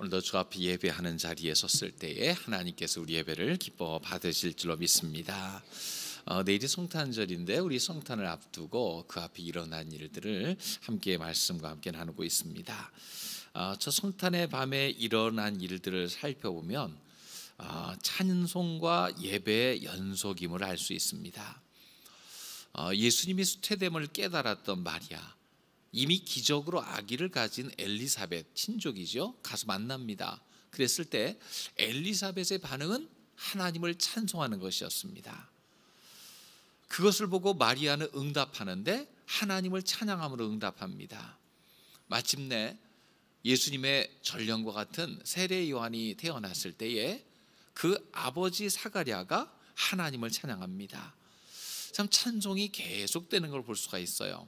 오늘도 주 앞에 예배하는 자리에 섰을 때에 하나님께서 우리 예배를 기뻐 받으실 줄로 믿습니다. 어, 내일이 성탄절인데 우리 성탄을 앞두고 그 앞에 일어난 일들을 함께 말씀과 함께 나누고 있습니다. 어, 저 성탄의 밤에 일어난 일들을 살펴보면 어, 찬송과 예배의 연속임을 알 수 있습니다. 어, 예수님이 수태됨을 깨달았던 마리아 이미 기적으로 아기를 가진 엘리사벳 친족이죠. 가서 만납니다. 그랬을 때 엘리사벳의 반응은 하나님을 찬송하는 것이었습니다. 그것을 보고 마리아는 응답하는데 하나님을 찬양함으로 응답합니다. 마침내 예수님의 전령과 같은 세례 요한이 태어났을 때에 그 아버지 사가랴가 하나님을 찬양합니다. 참 찬송이 계속되는 걸 볼 수가 있어요.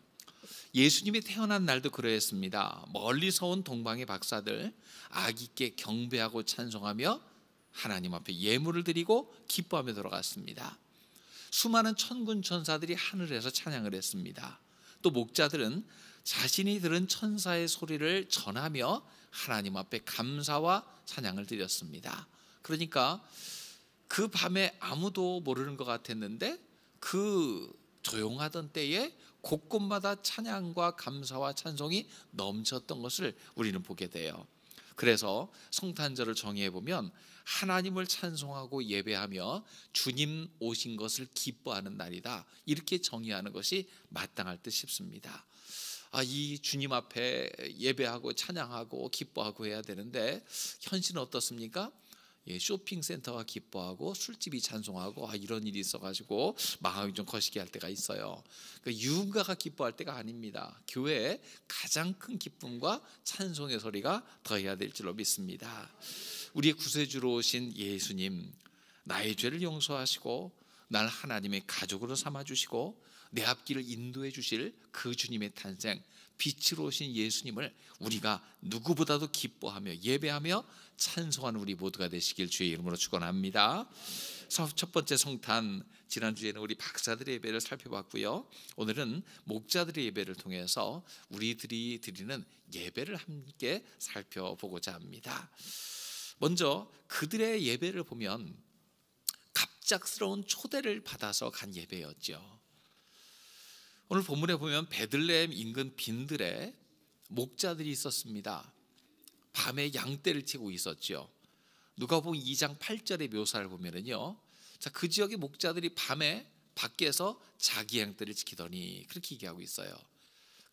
예수님이 태어난 날도 그러했습니다. 멀리서 온 동방의 박사들 아기께 경배하고 찬송하며 하나님 앞에 예물을 드리고 기뻐하며 돌아갔습니다. 수많은 천군 천사들이 하늘에서 찬양을 했습니다. 또 목자들은 자신이 들은 천사의 소리를 전하며 하나님 앞에 감사와 찬양을 드렸습니다. 그러니까 그 밤에 아무도 모르는 것 같았는데 그 조용하던 때에 곳곳마다 찬양과 감사와 찬송이 넘쳤던 것을 우리는 보게 돼요. 그래서 성탄절을 정의해 보면 하나님을 찬송하고 예배하며 주님 오신 것을 기뻐하는 날이다. 이렇게 정의하는 것이 마땅할 듯 싶습니다. 아, 이 주님 앞에 예배하고 찬양하고 기뻐하고 해야 되는데 현실은 어떻습니까? 예, 쇼핑센터가 기뻐하고 술집이 찬송하고 아, 이런 일이 있어가지고 마음이 좀 거시기 할 때가 있어요. 그러니까 유가가 기뻐할 때가 아닙니다. 교회의 가장 큰 기쁨과 찬송의 소리가 더해야 될 줄로 믿습니다. 우리의 구세주로 오신 예수님, 나의 죄를 용서하시고 날 하나님의 가족으로 삼아주시고 내 앞길을 인도해 주실 그 주님의 탄생, 빛으로 오신 예수님을 우리가 누구보다도 기뻐하며 예배하며 찬송한 우리 모두가 되시길 주의 이름으로 축원합니다. 첫 번째 성탄 지난 주에는 우리 박사들의 예배를 살펴봤고요. 오늘은 목자들의 예배를 통해서 우리들이 드리는 예배를 함께 살펴보고자 합니다. 먼저 그들의 예배를 보면 갑작스러운 초대를 받아서 간 예배였죠. 오늘 본문에 보면 베들레헴 인근 빈들에 목자들이 있었습니다. 밤에 양떼를 치고 있었죠. 누가복음 2장 8절의 묘사를 보면은요. 자, 그 지역의 목자들이 밤에 밖에서 자기 양떼를 지키더니 그렇게 얘기하고 있어요.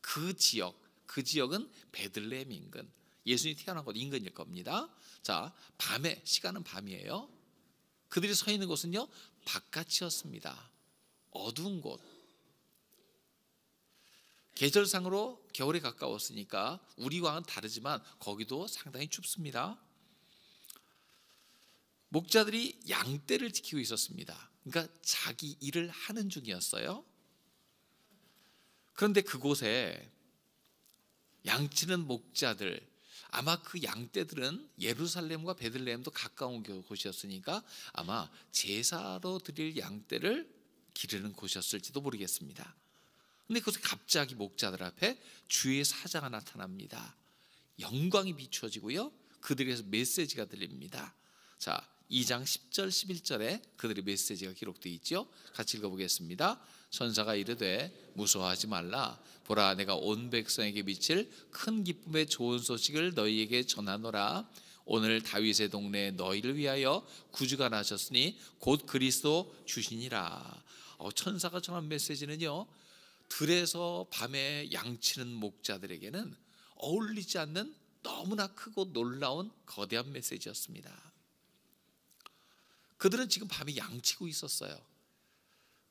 그 지역, 그 지역은 베들레헴 인근. 예수님이 태어난 곳 인근일 겁니다. 자, 밤에 시간은 밤이에요. 그들이 서 있는 곳은요 바깥이었습니다. 어두운 곳. 계절상으로 겨울에 가까웠으니까 우리와는 다르지만 거기도 상당히 춥습니다. 목자들이 양떼를 지키고 있었습니다. 그러니까 자기 일을 하는 중이었어요. 그런데 그곳에 양치는 목자들 아마 그 양떼들은 예루살렘과 베들레헴도 가까운 곳이었으니까 아마 제사로 드릴 양떼를 기르는 곳이었을지도 모르겠습니다. 근데 그것에 갑자기 목자들 앞에 주의 사자가 나타납니다. 영광이 비추어지고요 그들에서 메시지가 들립니다. 자, 2장 10절 11절에 그들의 메시지가 기록되어 있죠. 같이 읽어보겠습니다. 천사가 이르되 무서워하지 말라 보라 내가 온 백성에게 미칠 큰 기쁨의 좋은 소식을 너희에게 전하노라 오늘 다윗의 동네 에 너희를 위하여 구주가 나셨으니 곧 그리스도 주시니라. 어, 천사가 전한 메시지는요. 들에서 밤에 양치는 목자들에게는 어울리지 않는 너무나 크고 놀라운 거대한 메시지였습니다. 그들은 지금 밤에 양치고 있었어요.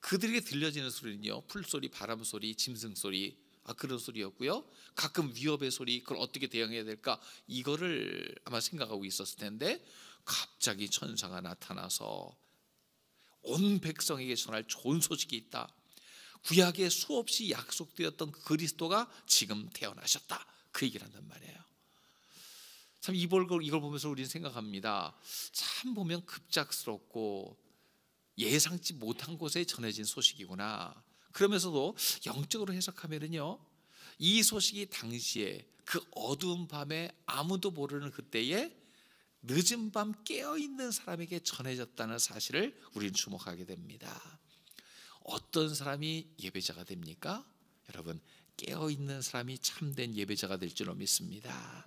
그들에게 들려지는 소리는요, 풀소리, 바람소리, 짐승소리, 아, 그런 소리였고요. 가끔 위협의 소리, 그걸 어떻게 대응해야 될까? 이거를 아마 생각하고 있었을 텐데, 갑자기 천사가 나타나서 온 백성에게 전할 좋은 소식이 있다. 구약에 수없이 약속되었던 그 그리스도가 지금 태어나셨다. 그 얘기를 한단 말이에요. 참 이걸, 이걸 보면서 우리는 생각합니다. 참 보면 급작스럽고 예상치 못한 곳에 전해진 소식이구나. 그러면서도 영적으로 해석하면은요. 이 소식이 당시에 그 어두운 밤에 아무도 모르는 그때에 늦은 밤 깨어 있는 사람에게 전해졌다는 사실을 우리는 주목하게 됩니다. 어떤 사람이 예배자가 됩니까? 여러분 깨어 있는 사람이 참된 예배자가 될 줄로 믿습니다.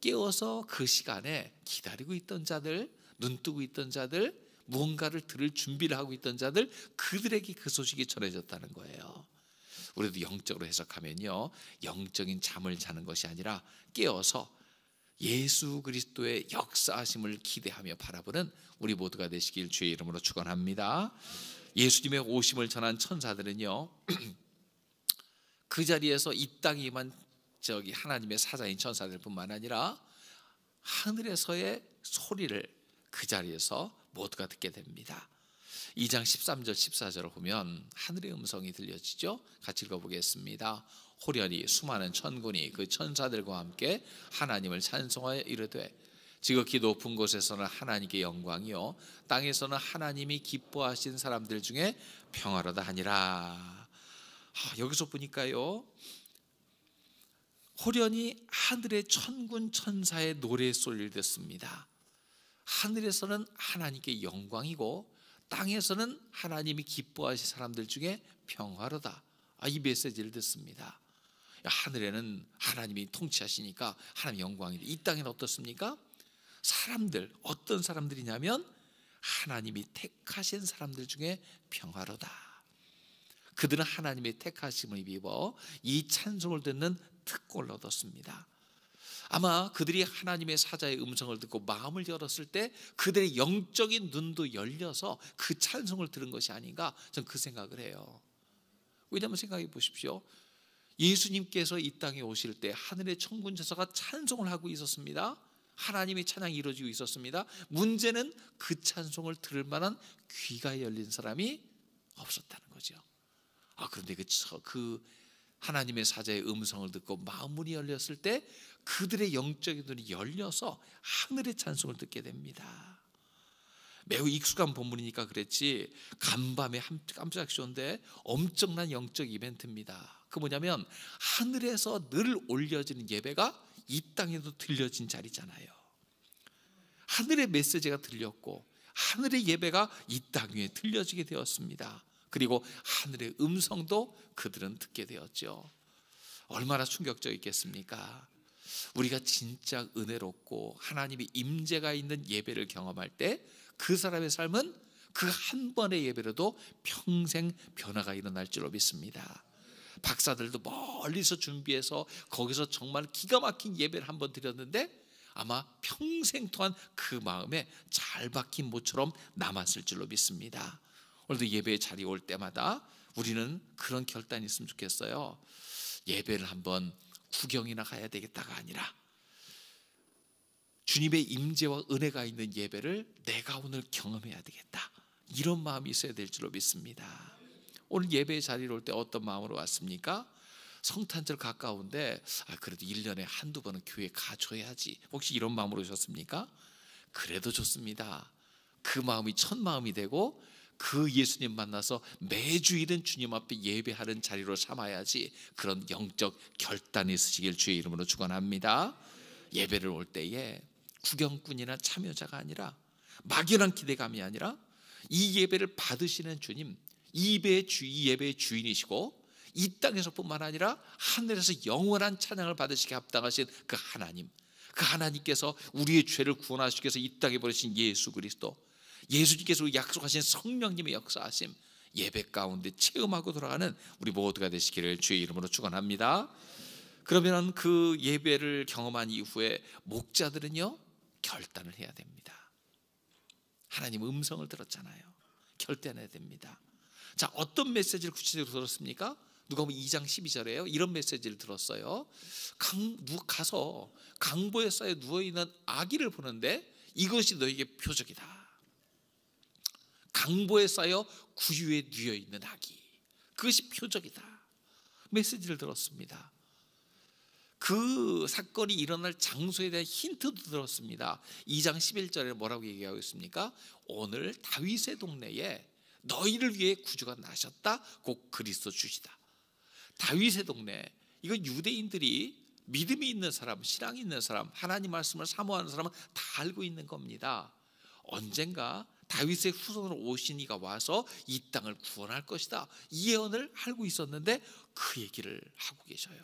깨워서 그 시간에 기다리고 있던 자들, 눈 뜨고 있던 자들, 무언가를 들을 준비를 하고 있던 자들 그들에게 그 소식이 전해졌다는 거예요. 우리도 영적으로 해석하면요. 영적인 잠을 자는 것이 아니라 깨어서 예수 그리스도의 역사하심을 기대하며 바라보는 우리 모두가 되시길 주의 이름으로 축원합니다. 예수님의 오심을 전한 천사들은요 그 자리에서 이 땅에 만 저기 하나님의 사자인 천사들뿐만 아니라 하늘에서의 소리를 그 자리에서 모두가 듣게 됩니다. 2장 13절 14절을 보면 하늘의 음성이 들려지죠. 같이 읽어보겠습니다. 호련히 수많은 천군이 그 천사들과 함께 하나님을 찬송하여 이르되 지극히 높은 곳에서는 하나님께 영광이요 땅에서는 하나님이 기뻐하신 사람들 중에 평화로다 하니라. 아, 여기서 보니까요. 호련이 하늘의 천군 천사의 노래 에쏠릴 듣습니다. 하늘에서는 하나님께 영광이고 땅에서는 하나님이 기뻐하신 사람들 중에 평화로다. 아, 이 메시지를 듣습니다. 하늘에는 하나님이 통치하시니까 하나님 영광이이 땅에는 어떻습니까? 사람들 어떤 사람들이냐면 하나님이 택하신 사람들 중에 평화로다. 그들은 하나님의 택하심을 입어 이 찬송을 듣는 특권을 얻었습니다. 아마 그들이 하나님의 사자의 음성을 듣고 마음을 열었을 때 그들의 영적인 눈도 열려서 그 찬송을 들은 것이 아닌가 저는 그 생각을 해요. 왜냐하면 생각해 보십시오. 예수님께서 이 땅에 오실 때 하늘의 천군 제사가 찬송을 하고 있었습니다. 하나님의 찬양이 이루어지고 있었습니다. 문제는 그 찬송을 들을 만한 귀가 열린 사람이 없었다는 거죠. 아 그런데 그, 그 하나님의 사자의 음성을 듣고 마음문이 열렸을 때 그들의 영적인 눈이 열려서 하늘의 찬송을 듣게 됩니다. 매우 익숙한 본문이니까 그랬지 간밤에 깜짝 쇼인데 엄청난 영적 이벤트입니다. 그 뭐냐면 하늘에서 늘 올려지는 예배가 이 땅에도 들려진 자리잖아요. 하늘의 메시지가 들렸고 하늘의 예배가 이 땅 위에 들려지게 되었습니다. 그리고 하늘의 음성도 그들은 듣게 되었죠. 얼마나 충격적이겠습니까? 우리가 진짜 은혜롭고 하나님의 임재가 있는 예배를 경험할 때 그 사람의 삶은 그 한 번의 예배로도 평생 변화가 일어날 줄로 믿습니다. 박사들도 멀리서 준비해서 거기서 정말 기가 막힌 예배를 한번 드렸는데 아마 평생 또한 그 마음에 잘 박힌 모처럼 남았을 줄로 믿습니다. 오늘도 예배의 자리에 올 때마다 우리는 그런 결단이 있으면 좋겠어요. 예배를 한번 구경이나 가야 되겠다가 아니라 주님의 임재와 은혜가 있는 예배를 내가 오늘 경험해야 되겠다. 이런 마음이 있어야 될 줄로 믿습니다. 오늘 예배 자리로 올때 어떤 마음으로 왔습니까? 성탄절 가까운데 아, 그래도 1년에 한두 번은 교회 가줘야지 혹시 이런 마음으로 오셨습니까? 그래도 좋습니다 그 마음이 첫 마음이 되고 그 예수님 만나서 매주일은 주님 앞에 예배하는 자리로 삼아야지 그런 영적 결단이 있으시길 주의 이름으로 축원합니다. 예배를 올 때에 구경꾼이나 참여자가 아니라 막연한 기대감이 아니라 이 예배를 받으시는 주님 이 예배의 주, 예배 주인이시고 이 땅에서뿐만 아니라 하늘에서 영원한 찬양을 받으시게 합당하신 그 하나님 그 하나님께서 우리의 죄를 구원하시기 위해서 이 땅에 버리신 예수 그리스도 예수님께서 약속하신 성령님의 역사하심 예배 가운데 체험하고 돌아가는 우리 모두가 되시기를 주의 이름으로 축원합니다. 그러면 그 예배를 경험한 이후에 목자들은요 결단을 해야 됩니다. 하나님 음성을 들었잖아요. 결단해야 됩니다. 자, 어떤 메시지를 구체적으로 들었습니까? 누가복음 2장 12절에요. 이런 메시지를 들었어요. 강, 누, 가서 강보에 쌓여 누워 있는 아기를 보는데 이것이 너에게 표적이다. 강보에 쌓여 구유에 누여 있는 아기. 그것이 표적이다. 메시지를 들었습니다. 그 사건이 일어날 장소에 대한 힌트도 들었습니다. 2장 11절에 뭐라고 얘기하고 있습니까? 오늘 다윗의 동네에 너희를 위해 구주가 나셨다. 곧 그리스도 주시다. 다윗의 동네. 이건 유대인들이 믿음이 있는 사람, 신앙이 있는 사람, 하나님 말씀을 사모하는 사람은 다 알고 있는 겁니다. 언젠가 다윗의 후손으로 오신 이가 와서 이 땅을 구원할 것이다. 이 예언을 알고 있었는데 그 얘기를 하고 계셔요.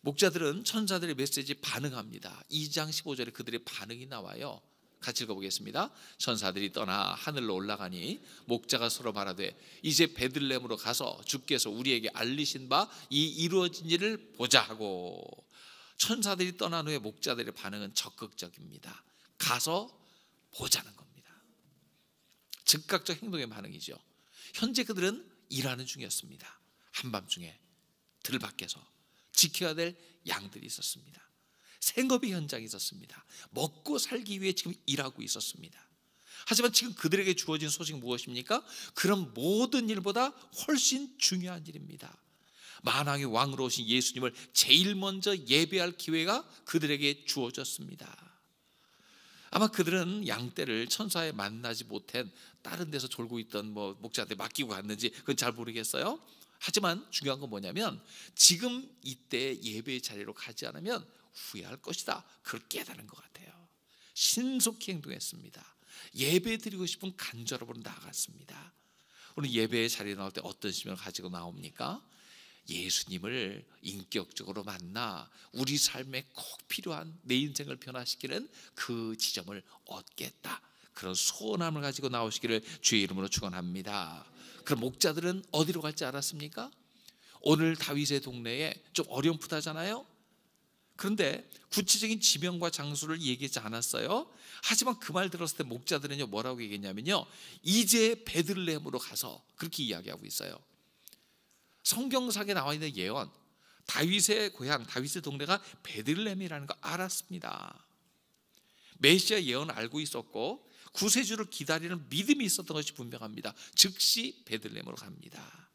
목자들은 천사들의 메시지 반응합니다. 2장 15절에 그들의 반응이 나와요. 같이 읽어보겠습니다. 천사들이 떠나 하늘로 올라가니 목자가 서로 말하되 이제 베들렘으로 가서 주께서 우리에게 알리신 바 이 이루어진 일을 보자 하고 천사들이 떠난 후에 목자들의 반응은 적극적입니다. 가서 보자는 겁니다. 즉각적 행동의 반응이죠. 현재 그들은 일하는 중이었습니다. 한밤중에 들 밖에서 지켜야 될 양들이 있었습니다. 생업의 현장에 있었습니다. 먹고 살기 위해 지금 일하고 있었습니다. 하지만 지금 그들에게 주어진 소식 무엇입니까? 그런 모든 일보다 훨씬 중요한 일입니다. 만왕의 왕으로 오신 예수님을 제일 먼저 예배할 기회가 그들에게 주어졌습니다. 아마 그들은 양떼를 천사에 만나지 못한 다른 데서 졸고 있던 뭐 목자한테 맡기고 갔는지 그건 잘 모르겠어요. 하지만 중요한 건 뭐냐면 지금 이때 예배의 자리로 가지 않으면 후회할 것이다. 그걸 깨달은 것 같아요. 신속히 행동했습니다. 예배 드리고 싶은 간절함으로 나갔습니다 오늘 예배의 자리에 나올 때 어떤 심을 가지고 나옵니까? 예수님을 인격적으로 만나 우리 삶에 꼭 필요한 내 인생을 변화시키는 그 지점을 얻겠다. 그런 소원함을 가지고 나오시기를 주의 이름으로 축원합니다. 그럼 목자들은 어디로 갈지 알았습니까? 오늘 다윗의 동네에 좀 어렴풋하잖아요. 그런데 구체적인 지명과 장소를 얘기하지 않았어요. 하지만 그 말 들었을 때 목자들은요 뭐라고 얘기했냐면요. 이제 베들레헴으로 가서 그렇게 이야기하고 있어요. 성경상에 나와 있는 예언 다윗의 고향 다윗의 동네가 베들레헴이라는 거 알았습니다. 메시아 예언 알고 있었고 구세주를 기다리는 믿음이 있었던 것이 분명합니다. 즉시 베들레헴으로 갑니다.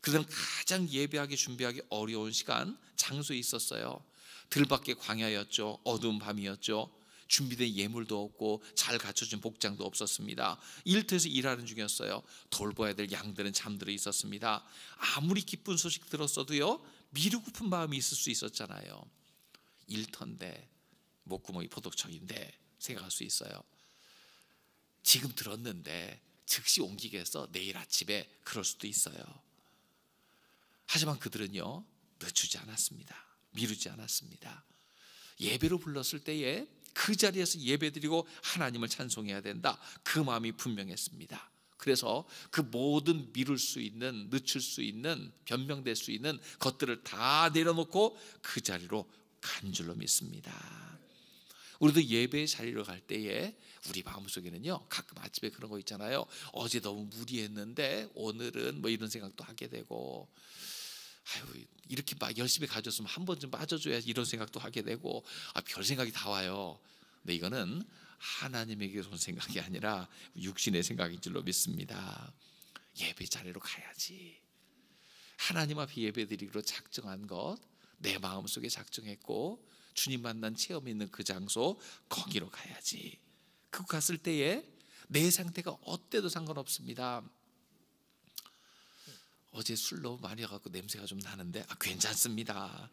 그들은 가장 예배하기 준비하기 어려운 시간 장소에 있었어요. 들밖에 광야였죠. 어두운 밤이었죠. 준비된 예물도 없고 잘 갖춰진 복장도 없었습니다. 일터에서 일하는 중이었어요. 돌봐야 될 양들은 잠들어 있었습니다. 아무리 기쁜 소식 들었어도요. 미루고픈 마음이 있을 수 있었잖아요. 일터인데 목구멍이 포독청인데 생각할 수 있어요. 지금 들었는데 즉시 옮기겠어 내일 아침에 그럴 수도 있어요. 하지만 그들은요 늦추지 않았습니다. 미루지 않았습니다. 예배로 불렀을 때에 그 자리에서 예배드리고 하나님을 찬송해야 된다. 그 마음이 분명했습니다. 그래서 그 모든 미룰 수 있는 늦출 수 있는 변명될 수 있는 것들을 다 내려놓고 그 자리로 간 줄로 믿습니다. 우리도 예배 자리로 갈 때에 우리 마음속에는요 가끔 아침에 그런 거 있잖아요 어제 너무 무리했는데 오늘은 뭐 이런 생각도 하게 되고 아유 이렇게 막 열심히 가졌으면 한번쯤 빠져줘야지 이런 생각도 하게 되고 아, 별 생각이 다 와요. 근데 이거는 하나님에게 온 생각이 아니라 육신의 생각인 줄로 믿습니다. 예배 자리로 가야지. 하나님 앞에 예배드리기로 작정한 것, 내 마음속에 작정했고 주님 만난 체험이 있는 그 장소 거기로 가야지. 그 갔을 때에 내 상태가 어때도 상관없습니다. 어제 술 너무 많이 해갖고 냄새가 좀 나는데 아, 괜찮습니다.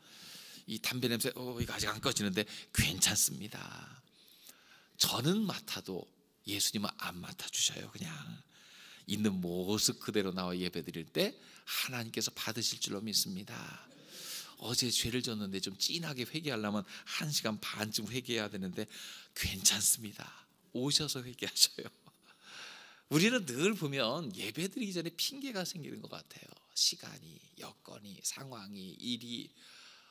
이 담배 냄새 어 이거 아직 안 꺼지는데 괜찮습니다. 저는 맡아도 예수님은 안 맡아 주셔요. 그냥 있는 모습 그대로 나와 예배드릴 때 하나님께서 받으실 줄로 믿습니다. 어제 죄를 졌는데 좀 진하게 회개하려면 1시간 반쯤 회개해야 되는데 괜찮습니다. 오셔서 회개하셔요. 우리는 늘 보면 예배드리기 전에 핑계가 생기는 것 같아요. 시간이, 여건이, 상황이, 일이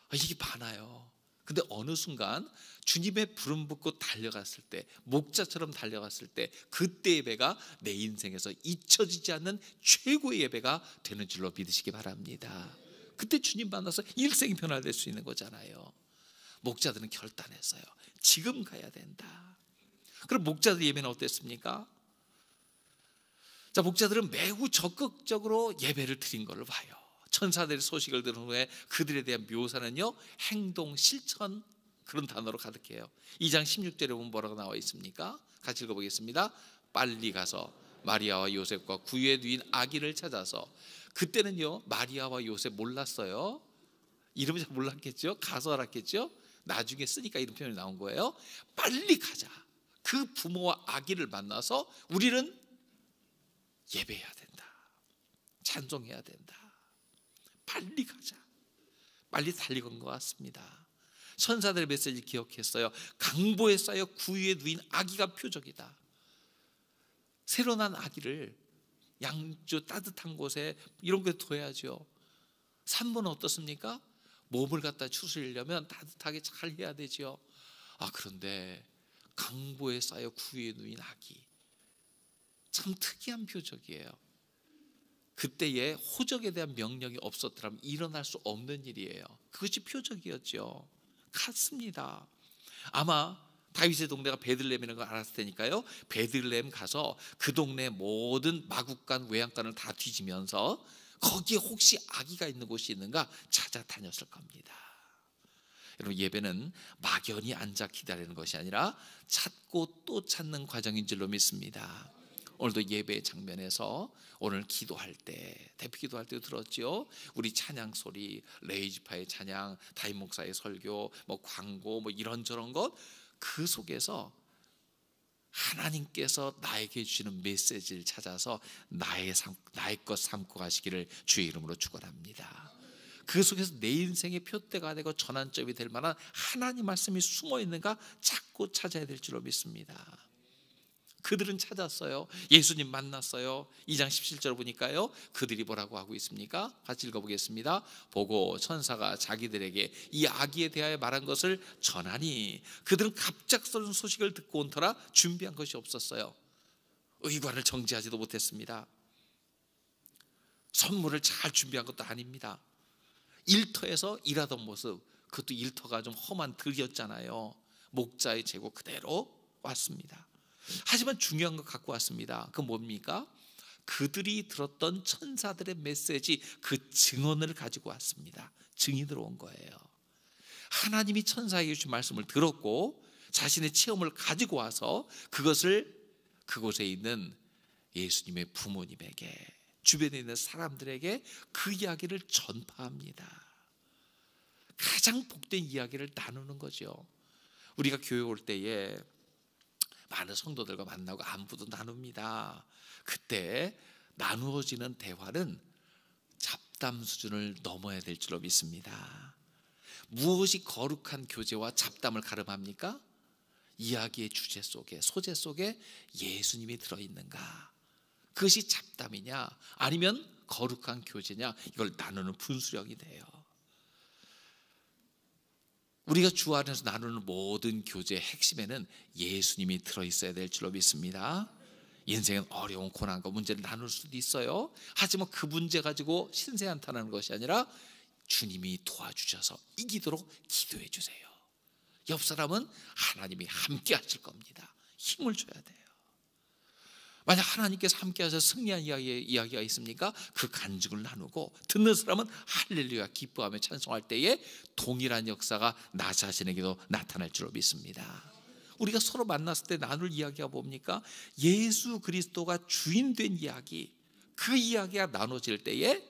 아, 이게 많아요. 근데 어느 순간 주님의 부름 붙고 달려갔을 때 목자처럼 달려갔을 때 그때 예배가 내 인생에서 잊혀지지 않는 최고의 예배가 되는 줄로 믿으시기 바랍니다. 그때 주님 만나서 일생이 변화될 수 있는 거잖아요. 목자들은 결단했어요. 지금 가야 된다. 그럼 목자들 예배는 어땠습니까? 자, 목자들은 매우 적극적으로 예배를 드린 걸로 봐요. 천사들의 소식을 들은 후에 그들에 대한 묘사는요, 행동, 실천 그런 단어로 가득해요. 2장 16절에 보면 뭐라고 나와 있습니까? 같이 읽어보겠습니다. 빨리 가서 마리아와 요셉과 구유에 누인 아기를 찾아서 그때는요 마리아와 요셉 몰랐어요 이름을 잘 몰랐겠죠 가서 알았겠죠 나중에 쓰니까 이런 표현이 나온 거예요 빨리 가자 그 부모와 아기를 만나서 우리는 예배해야 된다. 찬송해야 된다. 빨리 가자. 빨리 달리건 것 같습니다. 천사들의 메시지 기억했어요. 강보에 쌓여 구유에 누인 아기가 표적이다. 새로 난 아기를 양주 따뜻한 곳에 이런 곳에 둬야죠. 산모는 어떻습니까? 몸을 갖다 추스리려면 따뜻하게 잘 해야 되지아 그런데 강보에 쌓여 구유에 누인 아기 참 특이한 표적이에요. 그때의 호적에 대한 명령이 없었더라면 일어날 수 없는 일이에요. 그것이 표적이었죠. 같습니다. 아마 다윗의 동네가 베들렘이라는 걸 알았을 테니까요. 베들렘 가서 그 동네 모든 마국간 외양간을 다 뒤지면서 거기에 혹시 아기가 있는 곳이 있는가 찾아다녔을 겁니다. 여러분 예배는 막연히 앉아 기다리는 것이 아니라 찾고 또 찾는 과정인 줄로 믿습니다. 오늘도 예배 장면에서 오늘 기도할 때 대표 기도할 때도 들었지요. 우리 찬양 소리, 레이지파의 찬양, 다임 목사의 설교, 뭐 광고 뭐 이런저런 것 그 속에서 하나님께서 나에게 주시는 메시지를 찾아서 나의 삶, 나의 것 삼고 가시기를 주의 이름으로 축원합니다. 그 속에서 내 인생의 표대가 되고 전환점이 될 만한 하나님 말씀이 숨어 있는가 자꾸 찾아야 될 줄로 믿습니다. 그들은 찾았어요. 예수님 만났어요. 2장 17절 보니까요. 그들이 뭐라고 하고 있습니까? 같이 읽어보겠습니다. 보고 천사가 자기들에게 이 아기에 대하여 말한 것을 전하니 그들은 갑작스러운 소식을 듣고 온 터라 준비한 것이 없었어요. 의관을 정지하지도 못했습니다. 선물을 잘 준비한 것도 아닙니다. 일터에서 일하던 모습, 그것도 일터가 좀 험한 들이었잖아요. 목자의 재고 그대로 왔습니다. 하지만 중요한 거 갖고 왔습니다. 그 뭡니까? 그들이 들었던 천사들의 메시지 그 증언을 가지고 왔습니다. 증이 들어온 거예요. 하나님이 천사에게 주신 말씀을 들었고 자신의 체험을 가지고 와서 그것을 그곳에 있는 예수님의 부모님에게 주변에 있는 사람들에게 그 이야기를 전파합니다. 가장 복된 이야기를 나누는 거죠. 우리가 교회 올 때에 많은 성도들과 만나고 안부도 나눕니다. 그때 나누어지는 대화는 잡담 수준을 넘어야 될 줄로 믿습니다. 무엇이 거룩한 교제와 잡담을 가름합니까? 이야기의 주제 속에 소재 속에 예수님이 들어 있는가? 그것이 잡담이냐 아니면 거룩한 교제냐 이걸 나누는 분수령이 돼요. 우리가 주 안에서 나누는 모든 교제의 핵심에는 예수님이 들어있어야 될 줄로 믿습니다. 인생은 어려운 고난과 문제를 나눌 수도 있어요. 하지만 그 문제 가지고 신세 한탄하는 것이 아니라 주님이 도와주셔서 이기도록 기도해 주세요. 옆 사람은 하나님이 함께 하실 겁니다. 힘을 줘야 돼요. 만약 하나님께서 함께하셔 승리한 이야기, 이야기가 있습니까? 그 간증을 나누고 듣는 사람은 할렐루야 기뻐하며 찬송할 때에 동일한 역사가 나 자신에게도 나타날 줄로 믿습니다. 우리가 서로 만났을 때 나눌 이야기가 뭡니까? 예수 그리스도가 주인 된 이야기 그 이야기가 나눠질 때에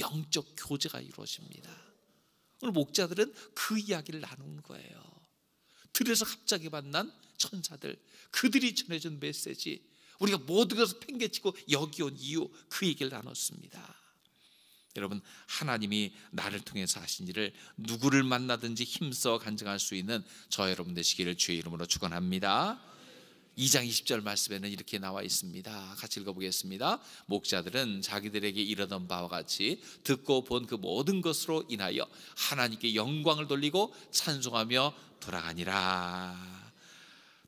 영적 교제가 이루어집니다. 오늘 목자들은 그 이야기를 나눈 거예요. 들에서 갑자기 만난 천사들, 그들이 전해준 메시지, 우리가 모든 것을 팽개치고 여기 온 이유 그 얘기를 나눴습니다. 여러분 하나님이 나를 통해서 하신 일을 누구를 만나든지 힘써 간증할 수 있는 저 여러분 되시기를 주의 이름으로 축원합니다. 2장 20절 말씀에는 이렇게 나와 있습니다. 같이 읽어보겠습니다. 목자들은 자기들에게 이러던 바와 같이 듣고 본 그 모든 것으로 인하여 하나님께 영광을 돌리고 찬송하며 돌아가니라.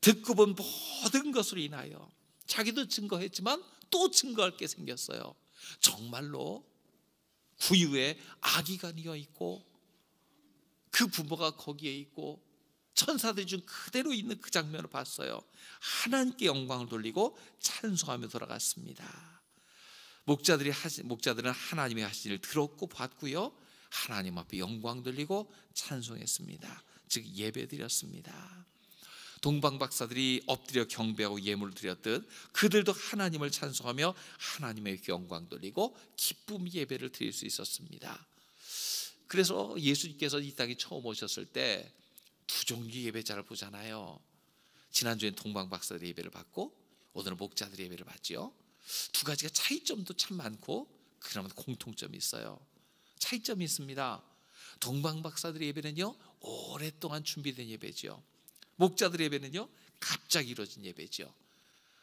듣고 본 모든 것으로 인하여 자기도 증거했지만 또 증거할 게 생겼어요. 정말로 구유에 아기가 니어 있고 그 부모가 거기에 있고 천사들 중 그대로 있는 그 장면을 봤어요. 하나님께 영광을 돌리고 찬송하며 돌아갔습니다. 목자들이 하신, 목자들은 하나님의 하신 일을 들었고 봤고요. 하나님 앞에 영광 돌리고 찬송했습니다. 즉 예배 드렸습니다. 동방 박사들이 엎드려 경배하고 예물을 드렸듯 그들도 하나님을 찬송하며 하나님의 영광 돌리고 기쁨 예배를 드릴 수 있었습니다. 그래서 예수님께서 이 땅에 처음 오셨을 때 두 종류 예배자를 보잖아요. 지난주엔 동방 박사들의 예배를 받고 오늘은 목자들의 예배를 받지요. 두 가지가 차이점도 참 많고 그나마 공통점이 있어요. 차이점이 있습니다. 동방 박사들의 예배는요 오랫동안 준비된 예배지요. 목자들 의 예배는요 갑자기 이루어진 예배죠.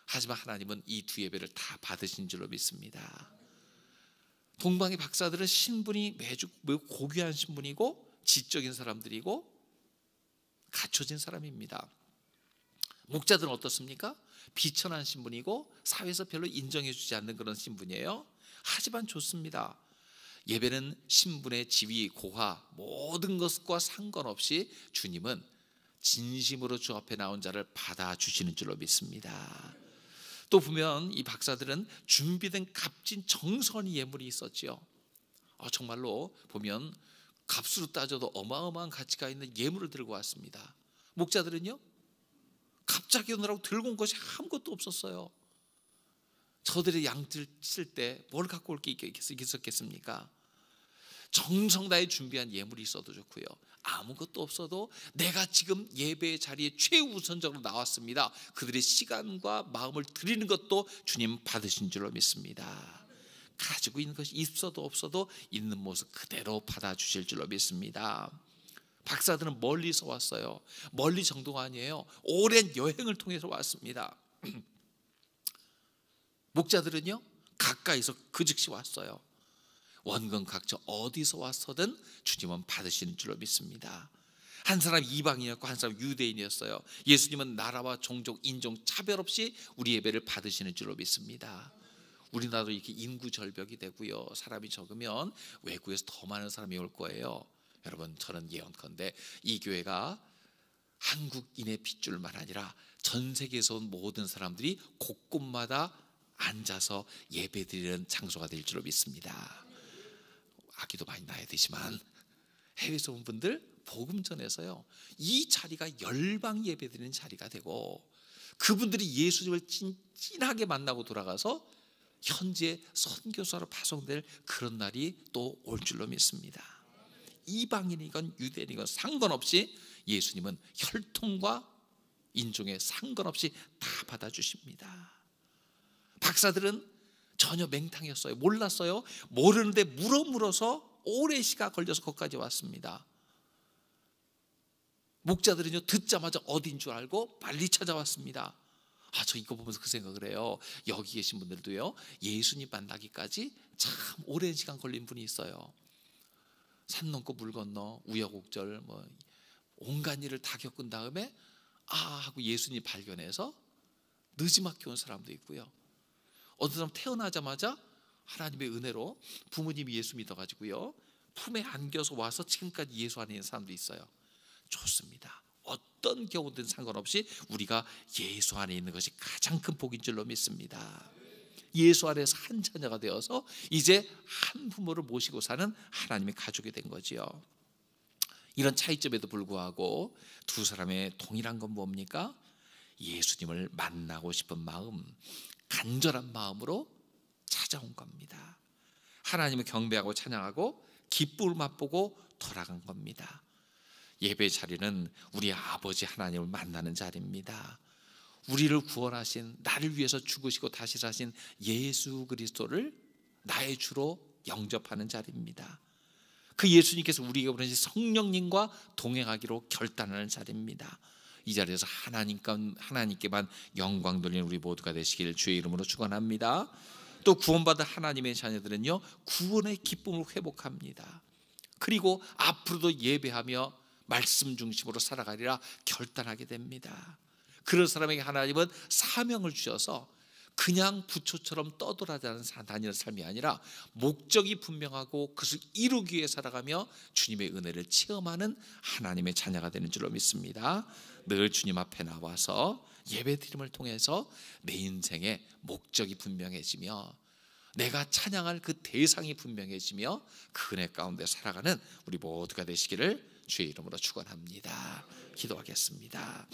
하지만 하나님은 이 두 예배를 다 받으신 줄로 믿습니다. 동방의 박사들은 신분이 매주 고귀한 신분이고 지적인 사람들이고 갖춰진 사람입니다. 목자들은 어떻습니까? 비천한 신분이고 사회에서 별로 인정해주지 않는 그런 신분이에요. 하지만 좋습니다. 예배는 신분의 지위, 고하 모든 것과 상관없이 주님은 진심으로 주 앞에 나온 자를 받아주시는 줄로 믿습니다. 또 보면 이 박사들은 준비된 값진 정선이 예물이 있었지요. 아, 정말로 보면 값으로 따져도 어마어마한 가치가 있는 예물을 들고 왔습니다. 목자들은요, 갑자기 오느라고 들고 온 것이 아무것도 없었어요. 저들의 양들 칠때 뭘 갖고 올 게 있겠습니까? 정성 다해 준비한 예물이 있어도 좋고요. 아무것도 없어도 내가 지금 예배의 자리에 최우선적으로 나왔습니다. 그들의 시간과 마음을 드리는 것도 주님 받으신 줄로 믿습니다. 가지고 있는 것이 있어도 없어도 있는 모습 그대로 받아주실 줄로 믿습니다. 박사들은 멀리서 왔어요. 멀리 정도가 아니에요. 오랜 여행을 통해서 왔습니다. 목자들은요, 가까이서 그 즉시 왔어요. 원근 각처 어디서 왔어든 주님은 받으시는 줄로 믿습니다. 한 사람 이방인이었고 한 사람 유대인이었어요. 예수님은 나라와 종족, 인종 차별 없이 우리 예배를 받으시는 줄로 믿습니다. 우리나라도 이렇게 인구 절벽이 되고요. 사람이 적으면 외국에서 더 많은 사람이 올 거예요. 여러분 저는 예언컨대 이 교회가 한국인의 핏줄만 아니라 전 세계에서 온 모든 사람들이 곳곳마다 앉아서 예배드리는 장소가 될 줄로 믿습니다. 아기도 많이 나야 되지만 해외에서 온 분들 복음전에서요 이 자리가 열방 예배드리는 자리가 되고 그분들이 예수님을 찐, 찐하게 만나고 돌아가서 현재 선교사로 파송될 그런 날이 또 올 줄로 믿습니다 이방인이건 유대인이건 상관없이 예수님은 혈통과 인종에 상관없이 다 받아주십니다 박사들은 전혀 맹탕이었어요. 몰랐어요. 모르는데 물어 물어서 오랜 시간 걸려서 거기까지 왔습니다. 목자들은요 듣자마자 어딘 줄 알고 빨리 찾아왔습니다. 아, 저 이거 보면서 그 생각을 해요. 여기 계신 분들도요, 예수님 만나기까지 참 오랜 시간 걸린 분이 있어요. 산 넘고 물 건너 우여곡절 뭐 온갖 일을 다 겪은 다음에 아 하고 예수님 발견해서 느지막히 온 사람도 있고요. 어떤 사람 태어나자마자 하나님의 은혜로 부모님이 예수 믿어가지고요 품에 안겨서 와서 지금까지 예수 안에 있는 사람도 있어요 좋습니다 어떤 경우든 상관없이 우리가 예수 안에 있는 것이 가장 큰 복인 줄로 믿습니다 예수 안에서 한 자녀가 되어서 이제 한 부모를 모시고 사는 하나님의 가족이 된 거지요 이런 차이점에도 불구하고 두 사람의 동일한 건 뭡니까? 예수님을 만나고 싶은 마음, 간절한 마음으로 찾아온 겁니다. 하나님을 경배하고 찬양하고 기쁨을 맛보고 돌아간 겁니다. 예배 자리는 우리 아버지 하나님을 만나는 자리입니다. 우리를 구원하신 나를 위해서 죽으시고 다시 사신 예수 그리스도를 나의 주로 영접하는 자리입니다. 그 예수님께서 우리에게 보내신 성령님과 동행하기로 결단하는 자리입니다. 이 자리에서 하나님과 하나님께만 영광 돌리는 우리 모두가 되시기를 주의 이름으로 축원합니다. 또 구원받은 하나님의 자녀들은요 구원의 기쁨을 회복합니다. 그리고 앞으로도 예배하며 말씀 중심으로 살아가리라 결단하게 됩니다. 그런 사람에게 하나님은 사명을 주셔서 그냥 부처처럼 떠돌아다니는 다니는 삶이 아니라 목적이 분명하고 그것을 이루기 위해 살아가며 주님의 은혜를 체험하는 하나님의 자녀가 되는 줄로 믿습니다. 늘 주님 앞에 나와서 예배드림을 통해서 내 인생의 목적이 분명해지며 내가 찬양할 그 대상이 분명해지며 그 은혜 가운데 살아가는 우리 모두가 되시기를 주의 이름으로 축원합니다. 기도하겠습니다.